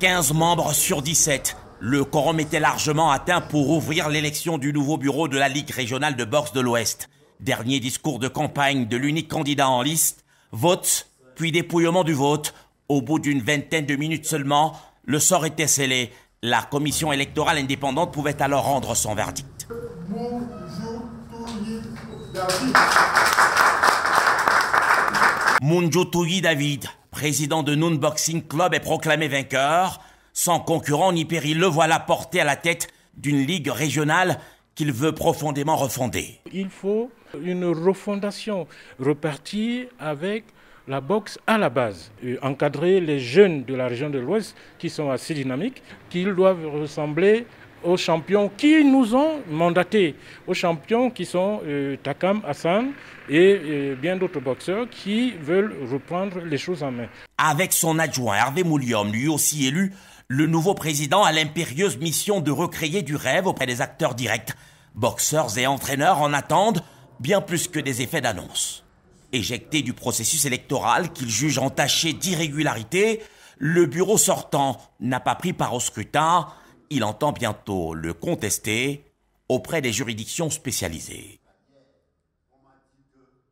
15 membres sur 17. Le quorum était largement atteint pour ouvrir l'élection du nouveau bureau de la Ligue régionale de boxe de l'Ouest. Dernier discours de campagne de l'unique candidat en liste, vote, puis dépouillement du vote. Au bout d'une vingtaine de minutes seulement, le sort était scellé. La commission électorale indépendante pouvait alors rendre son verdict. Munjo David président de Noon Boxing Club est proclamé vainqueur. Sans concurrent ni péril, le voilà porté à la tête d'une ligue régionale qu'il veut profondément refonder. Il faut une refondation, repartir avec la boxe à la base, encadrer les jeunes de la région de l'Ouest qui sont assez dynamiques, qu'ils doivent ressembler aux champions qui nous ont mandatés, aux champions qui sont euh, Takam Hassan et euh, bien d'autres boxeurs qui veulent reprendre les choses en main. Avec son adjoint Hervé Mouliom lui aussi élu, le nouveau président a l'impérieuse mission de recréer du rêve auprès des acteurs directs. Boxeurs et entraîneurs en attendent bien plus que des effets d'annonce. Éjecté du processus électoral qu'il juge entaché d'irrégularité, le bureau sortant n'a pas pris part au scrutin, il entend bientôt le contester auprès des juridictions spécialisées.